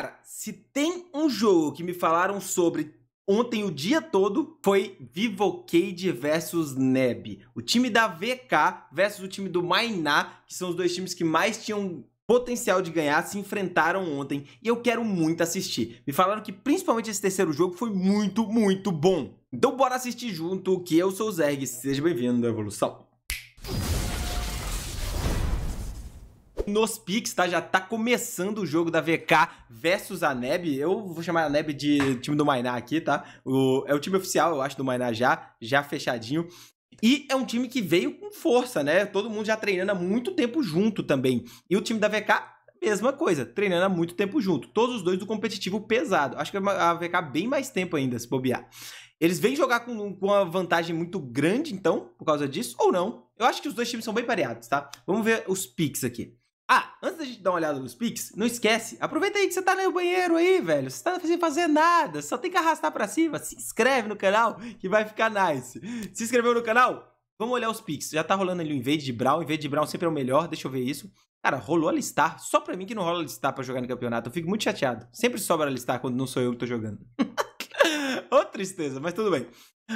Cara, se tem um jogo que me falaram sobre ontem o dia todo, foi Vivocade versus Neb. O time da VK versus o time do Mainá, que são os dois times que mais tinham potencial de ganhar se enfrentaram ontem e eu quero muito assistir. Me falaram que principalmente esse terceiro jogo foi muito, muito bom. Então bora assistir junto, que eu sou o Zerg, seja bem-vindo à Evolução. nos Pix, tá? Já tá começando o jogo da VK versus a Neb. Eu vou chamar a Neb de time do Mainá aqui, tá? O, é o time oficial, eu acho, do Mainá já, já fechadinho. E é um time que veio com força, né? Todo mundo já treinando há muito tempo junto também. E o time da VK mesma coisa, treinando há muito tempo junto. Todos os dois do competitivo pesado. Acho que é a VK bem mais tempo ainda, se bobear. Eles vêm jogar com, com uma vantagem muito grande, então, por causa disso, ou não? Eu acho que os dois times são bem pareados, tá? Vamos ver os picks aqui. Ah, antes da gente dar uma olhada nos pics, não esquece, aproveita aí que você tá no banheiro aí, velho. Você tá sem fazer nada, só tem que arrastar pra cima. Se inscreve no canal que vai ficar nice. Se inscreveu no canal? Vamos olhar os pics. Já tá rolando ali o Invade de Brown. Invade de Brown sempre é o melhor, deixa eu ver isso. Cara, rolou a listar. Só pra mim que não rola a listar pra jogar no campeonato. Eu fico muito chateado. Sempre sobra a listar quando não sou eu que tô jogando. Ô oh, tristeza, mas tudo bem.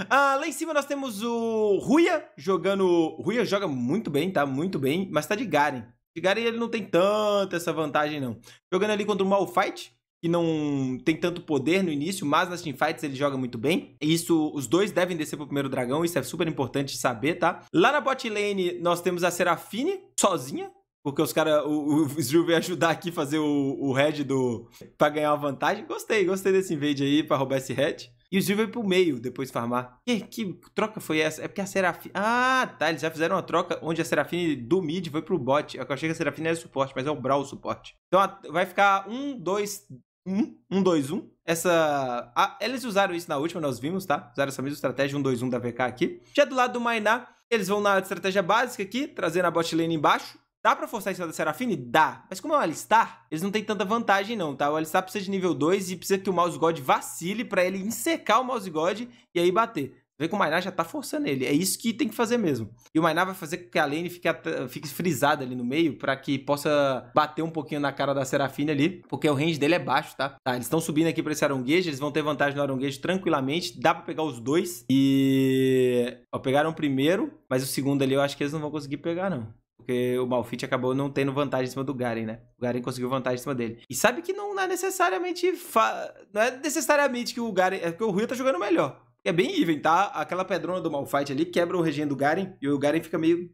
Ah, lá em cima nós temos o Ruia jogando. Ruia joga muito bem, tá? Muito bem, mas tá de Garen. Garen ele não tem tanta essa vantagem, não. Jogando ali contra o Malfight, que não tem tanto poder no início, mas nas teamfights ele joga muito bem. Isso, os dois devem descer pro primeiro dragão, isso é super importante saber, tá? Lá na bot lane, nós temos a Serafine, sozinha, porque os caras, o, o veio ajudar aqui fazer o, o head do, pra ganhar uma vantagem. Gostei, gostei desse invade aí, pra roubar esse head. E o Gil veio pro meio depois farmar. Que, que troca foi essa? É porque a Serafina. Ah, tá. Eles já fizeram uma troca onde a Serafina do mid foi pro bot. É eu achei que a Serafina era suporte, mas é o Brawl suporte. Então vai ficar um, dois, um, um, dois, um. Essa. Ah, eles usaram isso na última, nós vimos, tá? Usaram essa mesma estratégia, um, dois, um da VK aqui. Já do lado do Mainá, eles vão na estratégia básica aqui, trazendo a bot lane embaixo. Dá pra forçar a escala da Serafine? Dá. Mas como é um alistar, eles não têm tanta vantagem não, tá? O alistar precisa de nível 2 e precisa que o mouse god vacile pra ele ensecar o mouse god e aí bater. Vê que o Mainá já tá forçando ele. É isso que tem que fazer mesmo. E o Mainá vai fazer com que a lane fique, fique frisada ali no meio para que possa bater um pouquinho na cara da Serafina ali, porque o range dele é baixo, tá? tá eles estão subindo aqui pra esse aronguejo, eles vão ter vantagem no aronguejo tranquilamente. Dá pra pegar os dois e... Ó, pegaram o primeiro, mas o segundo ali eu acho que eles não vão conseguir pegar, não. Porque o Malfit acabou não tendo vantagem em cima do Garen, né? O Garen conseguiu vantagem em cima dele. E sabe que não é necessariamente. Fa... Não é necessariamente que o Garen. É porque o Rui tá jogando melhor. É bem even, tá? Aquela pedrona do Malfight ali quebra o regen do Garen e o Garen fica meio.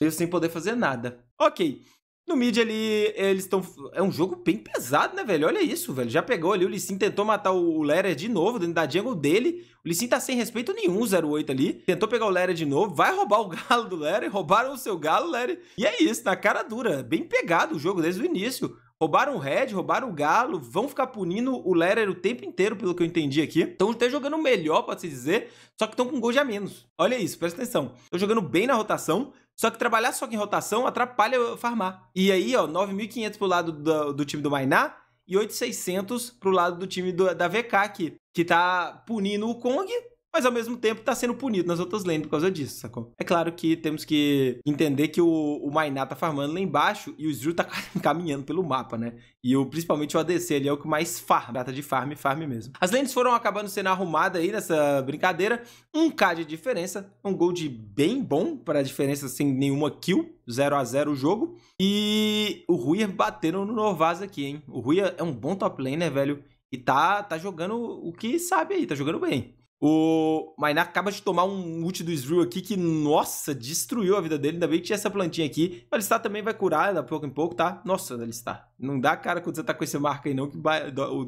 meio sem poder fazer nada. Ok. No mid ali, eles estão. É um jogo bem pesado, né, velho? Olha isso, velho. Já pegou ali, o Lissin tentou matar o Lera de novo dentro da jungle dele. O Lissin tá sem respeito nenhum, 08 ali. Tentou pegar o Lera de novo, vai roubar o galo do Lera. Roubaram o seu galo, Lera. E é isso, na cara dura. Bem pegado o jogo desde o início. Roubaram o Red, roubaram o Galo, vão ficar punindo o Lerer o tempo inteiro, pelo que eu entendi aqui. Estão até jogando melhor, pode-se dizer, só que estão com gol de a menos. Olha isso, presta atenção. Estão jogando bem na rotação, só que trabalhar só em rotação atrapalha farmar. E aí, ó, 9.500 pro lado do, do, time do Mainá e 8.600 pro lado do time do, da VK aqui, que tá punindo o Kong, mas ao mesmo tempo tá sendo punido nas outras lanes por causa disso, sacou? É claro que temos que entender que o, o Mainá tá farmando lá embaixo e o Zru tá caminhando pelo mapa, né? E o, principalmente o ADC ali é o que mais farm, data de farm, farm mesmo. As lanes foram acabando sendo arrumadas aí nessa brincadeira, 1k de diferença, um gold bem bom para diferença sem nenhuma kill, 0 a 0 o jogo. E o Rui batendo no Novaz aqui, hein? O Rui é um bom top laner, velho, e tá, tá jogando o que sabe aí, tá jogando bem. O Mainar acaba de tomar um ult do Israel aqui que, nossa, destruiu a vida dele. Ainda bem que tinha essa plantinha aqui. O Alistar também vai curar da né, pouco em pouco, tá? Nossa, Alistar. Não dá cara quando você tá com esse marca aí não, que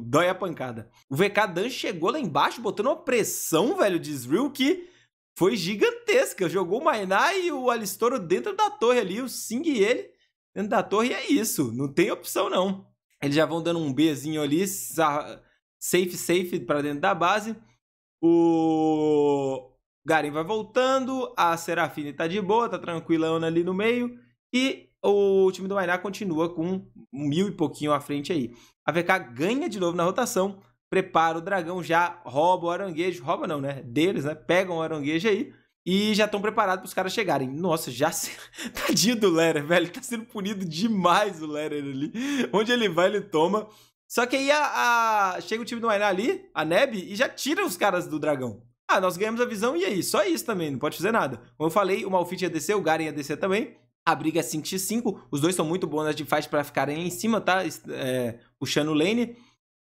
dói a pancada. O VK Dan chegou lá embaixo, botando uma pressão, velho, de Israel que foi gigantesca. Jogou o Mainar e o Alistoro dentro da torre ali, o Sing e ele dentro da torre. E é isso, não tem opção não. Eles já vão dando um Bzinho ali, safe, safe pra dentro da base. O Garim vai voltando, a Serafine tá de boa, tá tranquila ali no meio. E o time do Mainá continua com mil e pouquinho à frente aí. A VK ganha de novo na rotação, prepara o dragão, já rouba o aranguejo. Rouba não, né? Deles, né? Pegam o aranguejo aí. E já estão preparados para os caras chegarem. Nossa, já se... Tadinho do Lerer, velho. Tá sendo punido demais o Lerer ali. Onde ele vai, ele toma. Só que aí a, a... chega o time do Mainá ali, a Neb, e já tira os caras do dragão. Ah, nós ganhamos a visão e aí, é só isso também, não pode fazer nada. Como eu falei, o Malphite ia descer, o Garen ia descer também. A briga é 5x5, os dois são muito bons nas fight para ficarem em cima, tá? É, puxando lane.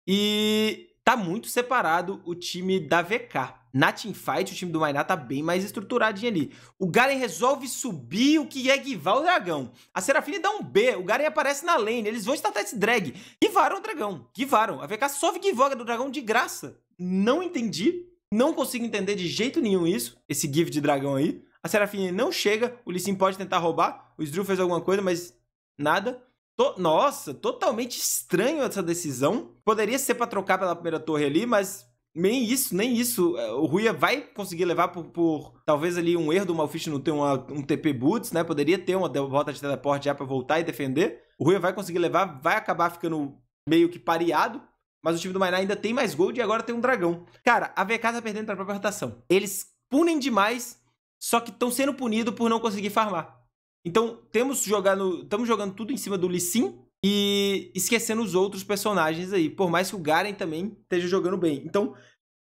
E tá muito separado o time da VK. Na teamfight, o time do Mainá tá bem mais estruturadinho ali. O Garen resolve subir o que é guivar o dragão. A Serafine dá um B, o Garen aparece na lane, eles vão estatar esse drag. Guivaram o dragão, guivaram. A VK só guivoga do dragão de graça. Não entendi, não consigo entender de jeito nenhum isso, esse give de dragão aí. A Serafine não chega, o Sin pode tentar roubar, o Sdru fez alguma coisa, mas nada. To Nossa, totalmente estranho essa decisão. Poderia ser para trocar pela primeira torre ali, mas nem isso, nem isso. É, o Ruia vai conseguir levar por, por talvez ali um erro do Malfitch não ter uma, um TP Boots, né? Poderia ter uma derrota de teleporte já pra voltar e defender. O Ruia vai conseguir levar, vai acabar ficando meio que pareado. Mas o time do Mainá ainda tem mais gold e agora tem um dragão. Cara, a VK tá perdendo pra própria rotação. Eles punem demais, só que estão sendo punidos por não conseguir farmar. Então, temos jogando, estamos jogando tudo em cima do Lee Sin, e esquecendo os outros personagens aí, por mais que o Garen também esteja jogando bem. Então,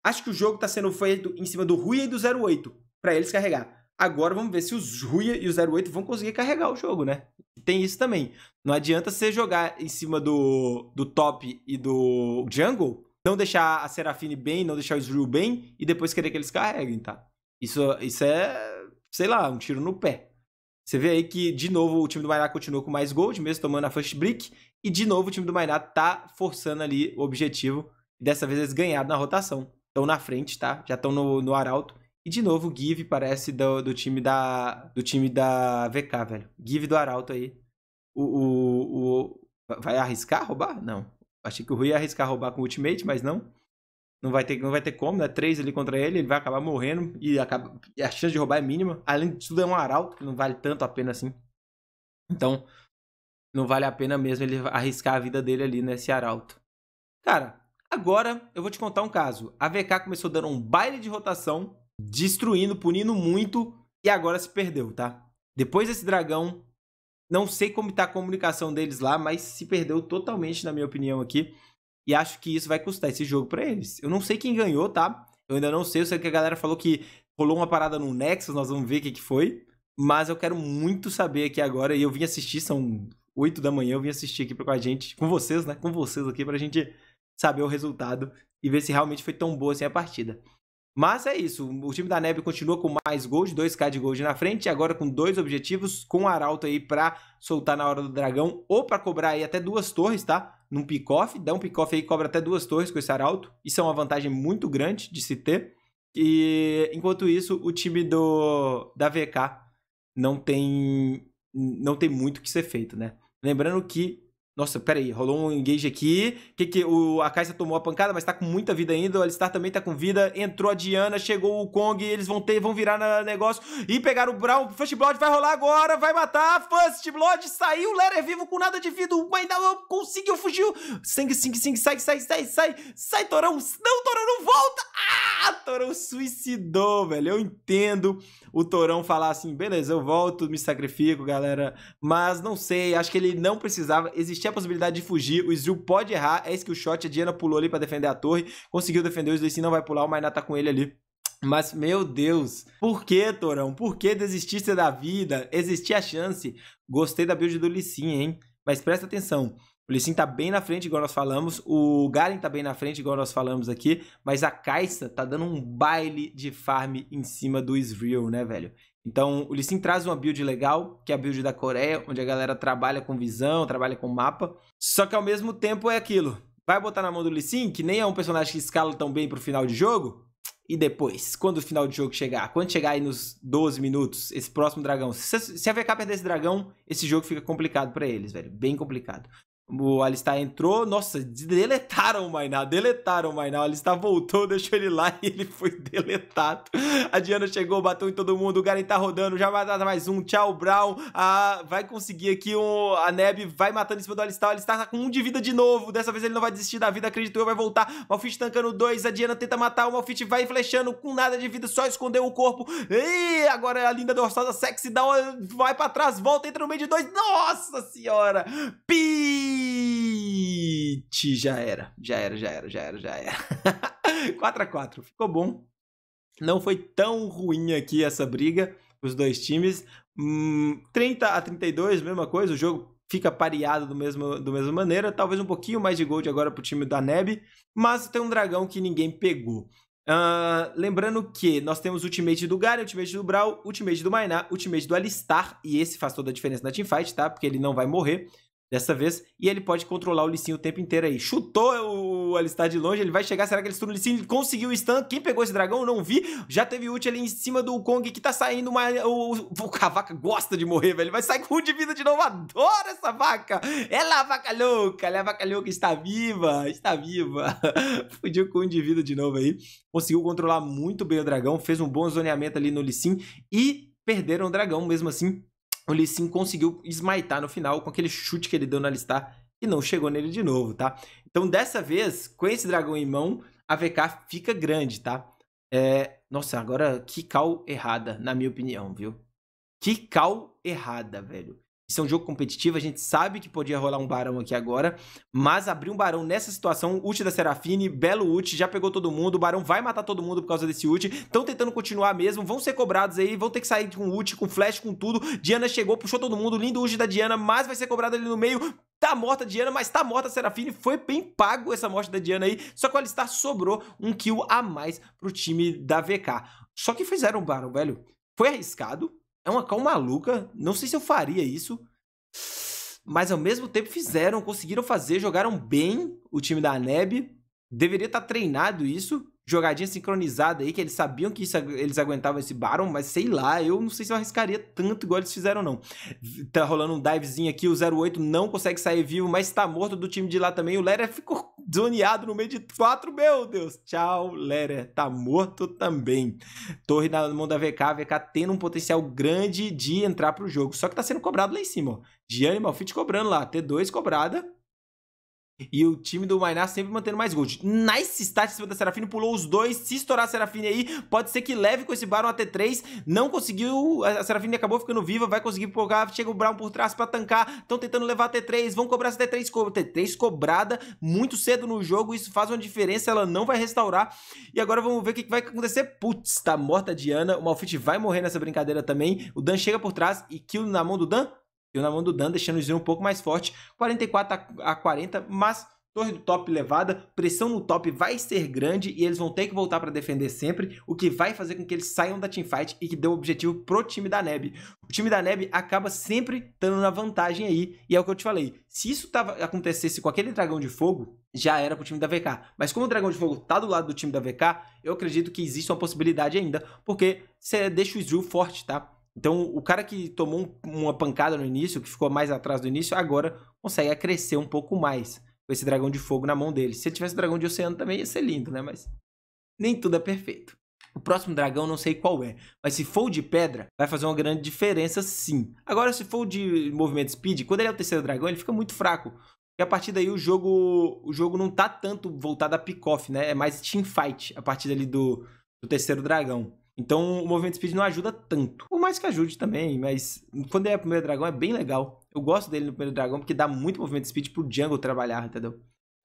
acho que o jogo está sendo feito em cima do Ruia e do 08, para eles carregar. Agora vamos ver se os Ruia e o 08 vão conseguir carregar o jogo, né? Tem isso também. Não adianta você jogar em cima do, do top e do jungle, não deixar a Serafine bem, não deixar os Ryu bem, e depois querer que eles carreguem, tá? Isso, isso é, sei lá, um tiro no pé. Você vê aí que, de novo, o time do Mainá continua com mais gold, mesmo tomando a first break. E, de novo, o time do Mainá tá forçando ali o objetivo. e Dessa vez eles ganharam na rotação. Estão na frente, tá? Já estão no, no arauto. E, de novo, o Give parece do, do, time da, do time da VK, velho. Give do arauto aí. O, o, o, Vai arriscar roubar? Não. Achei que o Rui ia arriscar roubar com o ultimate, mas não. Não vai ter, não vai ter como, né? Três ali contra ele, ele vai acabar morrendo e, acaba, e a chance de roubar é mínima. Além de tudo, é um arauto, que não vale tanto a pena assim. Então, não vale a pena mesmo ele arriscar a vida dele ali nesse arauto. Cara, agora eu vou te contar um caso. A VK começou dando um baile de rotação, destruindo, punindo muito e agora se perdeu, tá? Depois desse dragão, não sei como tá a comunicação deles lá, mas se perdeu totalmente, na minha opinião, aqui. E acho que isso vai custar esse jogo para eles. Eu não sei quem ganhou, tá? Eu ainda não sei. Eu sei que a galera falou que rolou uma parada no Nexus, nós vamos ver o que, que foi. Mas eu quero muito saber aqui agora. E eu vim assistir, são 8 da manhã, eu vim assistir aqui com a gente, com vocês, né? Com vocês aqui, pra gente saber o resultado e ver se realmente foi tão boa assim a partida. Mas é isso, o time da Neve continua com mais gold, 2k de gold na frente, agora com dois objetivos, com o Arauto aí pra soltar na hora do dragão, ou para cobrar aí até duas torres, tá? num pick-off, dá um pick-off aí cobra até duas torres com esse arauto. Isso é uma vantagem muito grande de se ter. E enquanto isso, o time do da VK não tem não tem muito o que ser feito, né? Lembrando que nossa, peraí, rolou um engage aqui. Que que o, a Kaisa tomou a pancada, mas tá com muita vida ainda. O Alistar também tá com vida. Entrou a Diana, chegou o Kong. Eles vão ter, vão virar no negócio. E pegaram o Brown. First Blood vai rolar agora, vai matar. First Blood saiu. o Lera é vivo com nada de vida. Mas não conseguiu, fugiu. Sangue, sangue, sangue. Sai, sai, sai, sai. Sai, Torão. Não, Torão, não volta. Ah, Torão suicidou, velho. Eu entendo o Torão falar assim: beleza, eu volto, me sacrifico, galera. Mas não sei, acho que ele não precisava. Existia a possibilidade de fugir, o Zil pode errar, é isso que o shot, a Diana pulou ali para defender a torre, conseguiu defender o Sleicy, não vai pular, o Mainá tá com ele ali. Mas, meu Deus, por que, Torão? Por que desistir da vida? Existia a chance. Gostei da build do Lissin, hein? Mas presta atenção, o Lee Sin tá bem na frente, igual nós falamos. O Garen tá bem na frente, igual nós falamos aqui. Mas a Kai'Sa tá dando um baile de farm em cima do Israel, né, velho? Então, o Lee Sin traz uma build legal, que é a build da Coreia, onde a galera trabalha com visão, trabalha com mapa. Só que ao mesmo tempo é aquilo. Vai botar na mão do Lee Sin, que nem é um personagem que escala tão bem pro final de jogo? E depois, quando o final de jogo chegar, quando chegar aí nos 12 minutos, esse próximo dragão, se a VK perder esse dragão, esse jogo fica complicado para eles, velho, bem complicado. O Alistar entrou, nossa, deletaram o Mainá, deletaram o Mainá. O Alistar voltou, deixou ele lá e ele foi deletado. A Diana chegou, bateu em todo mundo, o Garen tá rodando, já mata mais um, tchau, Brown. Ah, vai conseguir aqui, um, a Neb vai matando em cima do Alistar. O Alistar tá com um de vida de novo, dessa vez ele não vai desistir da vida, acredito eu, vai voltar. Malfit tancando dois, a Diana tenta matar, o Malfit vai flechando com nada de vida, só escondeu o corpo. E agora a linda dorsal sexy dá uma, vai para trás, volta, entra no meio de dois. Nossa senhora! Pi! City já era. Já era, já era, já era, já era. 4x4. Ficou bom. Não foi tão ruim aqui essa briga, os dois times. Hum, 30 a 32, mesma coisa. O jogo fica pareado do mesmo, do mesma maneira. Talvez um pouquinho mais de gold agora pro time da Neb. Mas tem um dragão que ninguém pegou. Uh, lembrando que nós temos o ultimate do Garen, ultimate do Brawl, ultimate do Mainá, ultimate do Alistar, e esse faz toda a diferença na teamfight, tá? Porque ele não vai morrer dessa vez, e ele pode controlar o Licinho o tempo inteiro aí. Chutou o Alistar de longe, ele vai chegar, será que ele estuda o Licinho? Ele conseguiu o stun, quem pegou esse dragão? Não vi, já teve ult ali em cima do Kong que tá saindo uma... O, o, a vaca gosta de morrer, velho, vai sair com um de vida de novo, adoro essa vaca! Ela é a vaca louca, ela é a vaca louca, está viva, está viva! Fudiu com um de vida de novo aí, conseguiu controlar muito bem o dragão, fez um bom zoneamento ali no Lissin. e perderam o dragão mesmo assim o Lee Sin conseguiu esmaitar no final com aquele chute que ele deu na listar e não chegou nele de novo, tá? Então, dessa vez, com esse dragão em mão, a VK fica grande, tá? É... Nossa, agora que cal errada, na minha opinião, viu? Que cal errada, velho. Isso é um jogo competitivo, a gente sabe que podia rolar um barão aqui agora, mas abrir um barão nessa situação, ult da Serafine, belo ult, já pegou todo mundo, o barão vai matar todo mundo por causa desse ult, estão tentando continuar mesmo, vão ser cobrados aí, vão ter que sair com ult, com flash, com tudo. Diana chegou, puxou todo mundo, lindo ult da Diana, mas vai ser cobrado ali no meio, Tá morta a Diana, mas tá morta a Serafine. Foi bem pago essa morte da Diana aí. Só que o Alistar sobrou um kill a mais pro time da VK. Só que fizeram o Barão velho. Foi arriscado, é uma call maluca. Não sei se eu faria isso. Mas ao mesmo tempo fizeram, conseguiram fazer, jogaram bem o time da Neb. Deveria estar tá treinado isso jogadinha sincronizada aí, que eles sabiam que isso, eles aguentavam esse Baron, mas sei lá, eu não sei se eu arriscaria tanto igual eles fizeram, não. Tá rolando um divezinho aqui, o 08 não consegue sair vivo, mas tá morto do time de lá também. O Lera ficou zoneado no meio de quatro, meu Deus. Tchau, Lera. Tá morto também. Torre na mão da VK, a VK tendo um potencial grande de entrar pro jogo, só que tá sendo cobrado lá em cima, ó. De Animal Fit cobrando lá, T2 cobrada, e o time do Mainá sempre mantendo mais gold. Nice start em cima da Serafine, pulou os dois. Se estourar a Serafine aí, pode ser que leve com esse Baron até 3. Não conseguiu, a Serafine acabou ficando viva, vai conseguir colocar. Chega o Brown por trás pra tancar. Estão tentando levar até 3, vão cobrar essa T3, co T3 cobrada muito cedo no jogo. Isso faz uma diferença, ela não vai restaurar. E agora vamos ver o que vai acontecer. Putz, tá morta a Diana. O Malfit vai morrer nessa brincadeira também. O Dan chega por trás e kill na mão do Dan. Deu na mão do Dan, deixando o Zero um pouco mais forte. 44 a 40, mas torre do top levada, pressão no top vai ser grande e eles vão ter que voltar para defender sempre, o que vai fazer com que eles saiam da teamfight e que dê o um objetivo pro time da Neb. O time da Neb acaba sempre estando na vantagem aí, e é o que eu te falei, se isso tava, acontecesse com aquele dragão de fogo, já era pro time da VK, mas como o dragão de fogo tá do lado do time da VK, eu acredito que existe uma possibilidade ainda, porque você deixa o Zhu forte, tá? Então, o cara que tomou uma pancada no início, que ficou mais atrás do início, agora consegue crescer um pouco mais com esse dragão de fogo na mão dele. Se tivesse dragão de oceano também ia ser lindo, né? Mas nem tudo é perfeito. O próximo dragão não sei qual é, mas se for de pedra, vai fazer uma grande diferença sim. Agora, se for de movimento speed, quando ele é o terceiro dragão, ele fica muito fraco. E a partir daí o jogo, o jogo não tá tanto voltado a pick-off, né? É mais teamfight a partir ali do, do terceiro dragão. Então o movimento speed não ajuda tanto. Por mais que ajude também, mas quando é o primeiro dragão é bem legal. Eu gosto dele no primeiro dragão porque dá muito movimento speed pro Django trabalhar, entendeu?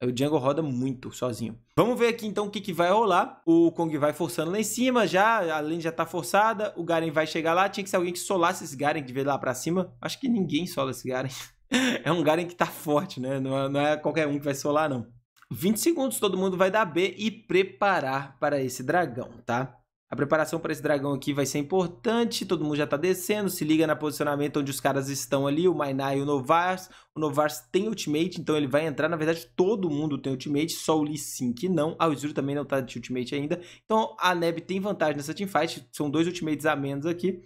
O Django roda muito sozinho. Vamos ver aqui então o que, que vai rolar. O Kong vai forçando lá em cima já. A lane já tá forçada. O Garen vai chegar lá. Tinha que ser alguém que solasse esse Garen de ver lá pra cima. Acho que ninguém sola esse Garen. é um Garen que tá forte, né? Não é, não é qualquer um que vai solar, não. 20 segundos todo mundo vai dar B e preparar para esse dragão, tá? A preparação para esse dragão aqui vai ser importante, todo mundo já tá descendo, se liga na posicionamento onde os caras estão ali, o Mainai e o Novars. O Novars tem ultimate, então ele vai entrar, na verdade todo mundo tem ultimate, só o Lee Sin que não. A ah, Uzuru também não tá de ultimate ainda, então a Neb tem vantagem nessa teamfight, são dois ultimates a menos aqui.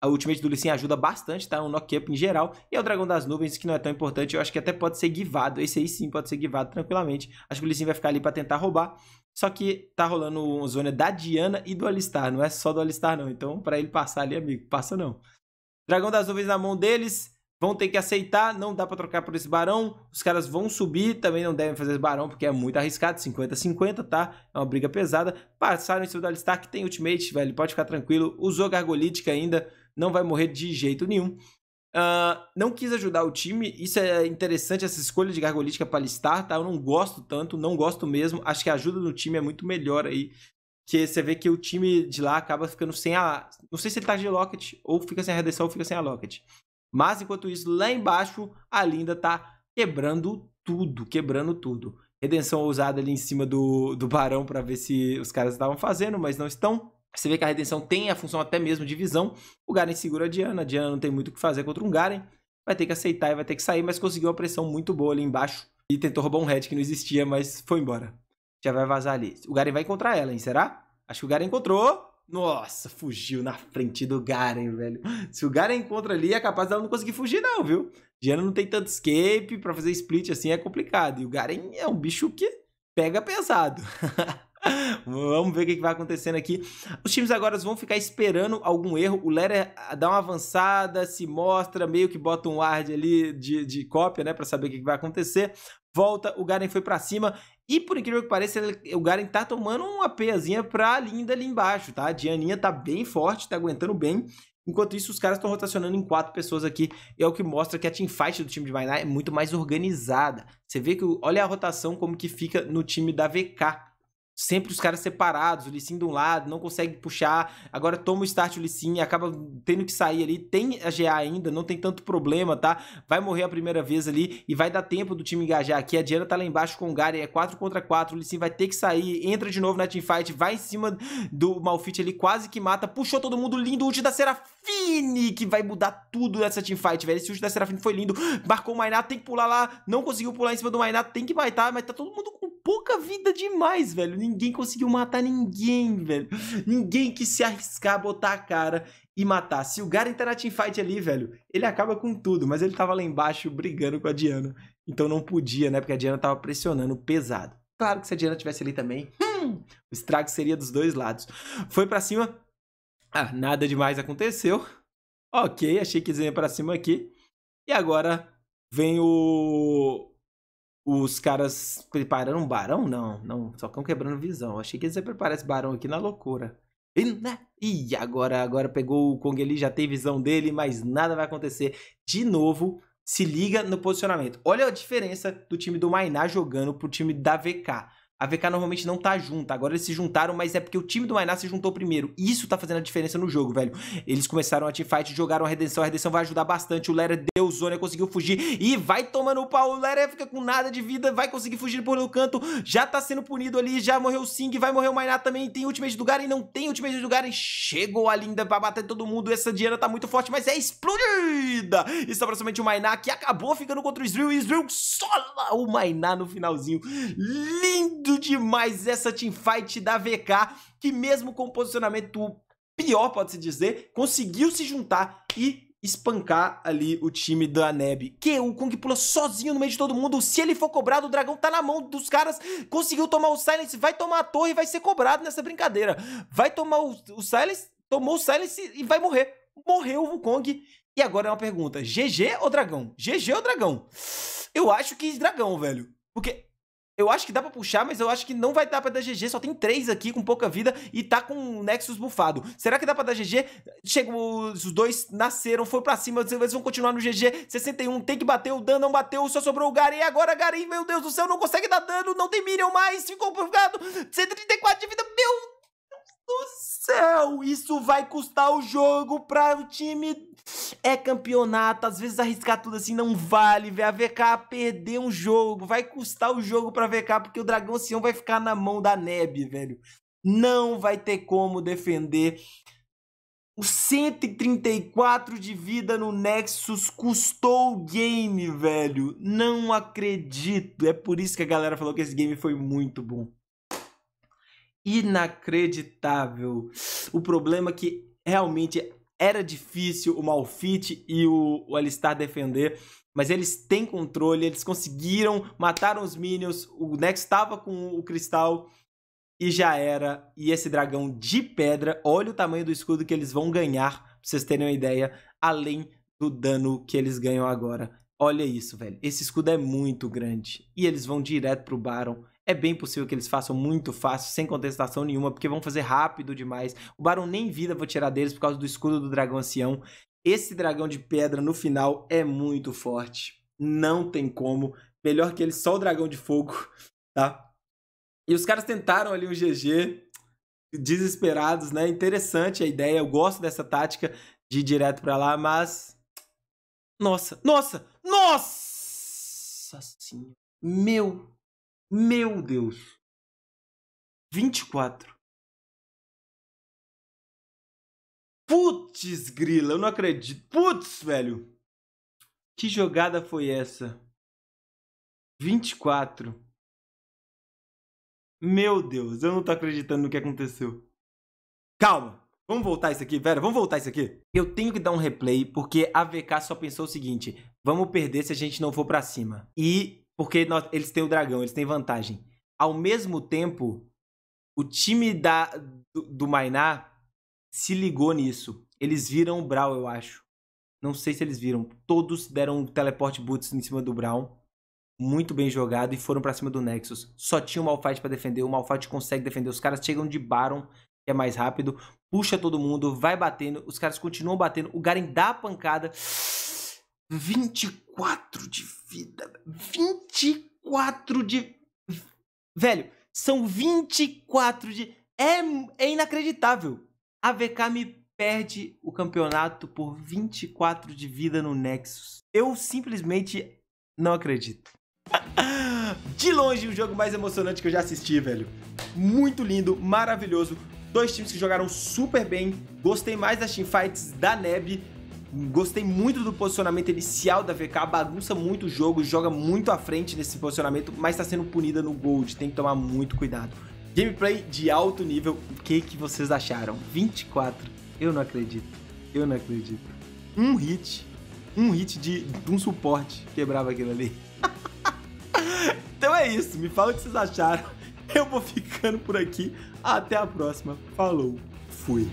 A ultimate do Lee Sin ajuda bastante, tá? Um knock-up em geral. E é o Dragão das Nuvens, que não é tão importante. Eu acho que até pode ser guivado. Esse aí sim pode ser guivado tranquilamente. Acho que o Lee Sin vai ficar ali pra tentar roubar. Só que tá rolando uma zona da Diana e do Alistar, não é só do Alistar não. Então, para ele passar ali, amigo, passa não. Dragão das nuvens na mão deles, vão ter que aceitar, não dá para trocar por esse barão. Os caras vão subir, também não devem fazer esse barão porque é muito arriscado, 50-50, tá? É uma briga pesada. Passaram em cima do Alistar que tem ultimate, velho, pode ficar tranquilo. Usou gargolítica ainda, não vai morrer de jeito nenhum. Uh, não quis ajudar o time. Isso é interessante, essa escolha de Gargolítica listar. tá? Eu não gosto tanto, não gosto mesmo. Acho que a ajuda do time é muito melhor aí. Que você vê que o time de lá acaba ficando sem a. Não sei se ele tá de Locket, ou fica sem a redenção, ou fica sem a Locket. Mas enquanto isso, lá embaixo, a Linda tá quebrando tudo, quebrando tudo. Redenção ousada ali em cima do, do Barão para ver se os caras estavam fazendo, mas não estão. Você vê que a redenção tem a função até mesmo de visão. O Garen segura a Diana, a Diana não tem muito o que fazer contra um Garen, vai ter que aceitar e vai ter que sair, mas conseguiu uma pressão muito boa ali embaixo e tentou roubar um head que não existia, mas foi embora. Já vai vazar ali. O Garen vai encontrar ela, hein? Será? Acho que o Garen encontrou. Nossa, fugiu na frente do Garen, velho. Se o Garen encontra ali, é capaz dela não conseguir fugir, não, viu? Diana não tem tanto escape, pra fazer split assim é complicado. E o Garen é um bicho que pega pesado. Vamos ver o que vai acontecendo aqui. Os times agora vão ficar esperando algum erro. O Lera ah, dá uma avançada, se mostra, meio que bota um ward ali de, de cópia, né? Pra saber o que vai acontecer. Volta, o Garen foi para cima. E por incrível que pareça, o Garen tá tomando uma peiazinha pra Linda ali embaixo, tá? A Dianinha tá bem forte, tá aguentando bem. Enquanto isso, os caras estão rotacionando em quatro pessoas aqui. E é o que mostra que a teamfight do time de Mainai é muito mais organizada. Você vê que, olha a rotação como que fica no time da VK. Sempre os caras separados, o Lissin de um lado, não consegue puxar. Agora toma o start o Lissin, acaba tendo que sair ali. Tem a GA ainda, não tem tanto problema, tá? Vai morrer a primeira vez ali e vai dar tempo do time engajar aqui. A Diana tá lá embaixo com o Garen, é 4 contra 4. O Lissin vai ter que sair, entra de novo na teamfight, vai em cima do Malfit ali, quase que mata. Puxou todo mundo, lindo ult da Serafine, que vai mudar tudo nessa teamfight, velho. Esse ult da Serafine foi lindo. Marcou o Mainá, tem que pular lá, não conseguiu pular em cima do Mainá, tem que baitar, mas tá todo mundo com pouca vida demais, velho. Ninguém conseguiu matar ninguém, velho. Ninguém que se arriscar a botar a cara e matar. Se o Garen tá na teamfight ali, velho, ele acaba com tudo, mas ele tava lá embaixo brigando com a Diana. Então não podia, né? Porque a Diana tava pressionando pesado. Claro que se a Diana tivesse ali também, hum, o estrago seria dos dois lados. Foi para cima. Ah, nada demais aconteceu. Ok, achei que ia pra cima aqui. E agora vem o os caras prepararam um barão? Não, não. Só estão quebrando visão. Achei que eles iam preparar esse barão aqui na loucura. E né? agora, agora pegou o Kong ali, já tem visão dele, mas nada vai acontecer. De novo, se liga no posicionamento. Olha a diferença do time do Mainá jogando pro time da VK a VK normalmente não tá junta. Agora eles se juntaram, mas é porque o time do Mainá se juntou primeiro. Isso tá fazendo a diferença no jogo, velho. Eles começaram a teamfight, jogaram a redenção. A redenção vai ajudar bastante. O Lera deu zona, conseguiu fugir e vai tomando o pau. O Lera fica com nada de vida, vai conseguir fugir por no canto. Já tá sendo punido ali, já morreu o Sing, vai morrer o Mainá também. Tem ultimate do Garen, não tem ultimate do Garen. Chegou a linda pra bater todo mundo. Essa Diana tá muito forte, mas é explodida. Está praticamente o Mainá que acabou ficando contra o Israel. E o Israel sola o Mainá no finalzinho. Lindo! lindo demais essa teamfight da VK, que mesmo com o posicionamento pior, pode-se dizer, conseguiu se juntar e espancar ali o time da Neb. Que o Kung pula sozinho no meio de todo mundo. Se ele for cobrado, o dragão tá na mão dos caras. Conseguiu tomar o Silence, vai tomar a torre e vai ser cobrado nessa brincadeira. Vai tomar o, o Silence, tomou o Silence e vai morrer. Morreu o Kong. E agora é uma pergunta: GG ou dragão? GG ou dragão? Eu acho que dragão, velho. Porque eu acho que dá pra puxar, mas eu acho que não vai dar pra dar GG. Só tem três aqui com pouca vida e tá com o Nexus bufado. Será que dá pra dar GG? Chegou, os dois nasceram, foi pra cima, eles vão continuar no GG. 61, tem que bater, o dano não bateu, só sobrou o Garen. Agora, Garen, meu Deus do céu, não consegue dar dano, não tem Minion mais, ficou bugado. 134 de vida, meu Deus do céu. Isso vai custar o jogo pra o time é campeonato, às vezes arriscar tudo assim não vale, velho. A VK perder um jogo, vai custar o jogo pra VK, porque o Dragão Sião vai ficar na mão da Neb, velho. Não vai ter como defender. O 134 de vida no Nexus custou o game, velho. Não acredito. É por isso que a galera falou que esse game foi muito bom. Inacreditável. O problema é que realmente era difícil o Malfit e o, o Alistar defender, mas eles têm controle, eles conseguiram, mataram os Minions, o Nex estava com o cristal e já era. E esse dragão de pedra, olha o tamanho do escudo que eles vão ganhar, pra vocês terem uma ideia, além do dano que eles ganham agora. Olha isso, velho. Esse escudo é muito grande. E eles vão direto pro Baron é bem possível que eles façam muito fácil, sem contestação nenhuma, porque vão fazer rápido demais. O Barão nem vida vou tirar deles por causa do escudo do dragão ancião. Esse dragão de pedra no final é muito forte. Não tem como. Melhor que ele, só o dragão de fogo, tá? E os caras tentaram ali um GG, desesperados, né? Interessante a ideia, eu gosto dessa tática de ir direto para lá, mas nossa, nossa, nossa senhora. Meu meu Deus! 24. Putz, grila, eu não acredito. Putz, velho. Que jogada foi essa? 24. Meu Deus, eu não tô acreditando no que aconteceu. Calma. Vamos voltar isso aqui, Vera, vamos voltar isso aqui. Eu tenho que dar um replay porque a VK só pensou o seguinte: vamos perder se a gente não for para cima. E porque nós, eles têm o dragão, eles têm vantagem. Ao mesmo tempo, o time da, do, do Mainá se ligou nisso. Eles viram o Brawl, eu acho. Não sei se eles viram. Todos deram um teleporte boots em cima do Brown. Muito bem jogado e foram para cima do Nexus. Só tinha o Malphite para defender. O Malphite consegue defender. Os caras chegam de Baron, que é mais rápido. Puxa todo mundo, vai batendo. Os caras continuam batendo. O Garen dá a pancada. 24 de vida. 24 de. Velho, são 24 de. É, é inacreditável. A VK me perde o campeonato por 24 de vida no Nexus. Eu simplesmente não acredito. De longe, o jogo mais emocionante que eu já assisti, velho. Muito lindo, maravilhoso. Dois times que jogaram super bem. Gostei mais das teamfights da Neb Gostei muito do posicionamento inicial da VK, bagunça muito o jogo, joga muito à frente nesse posicionamento, mas está sendo punida no Gold, tem que tomar muito cuidado. Gameplay de alto nível, o que, que vocês acharam? 24, eu não acredito, eu não acredito. Um hit, um hit de, de um suporte quebrava aquilo ali. então é isso, me fala o que vocês acharam. Eu vou ficando por aqui, até a próxima, falou, fui.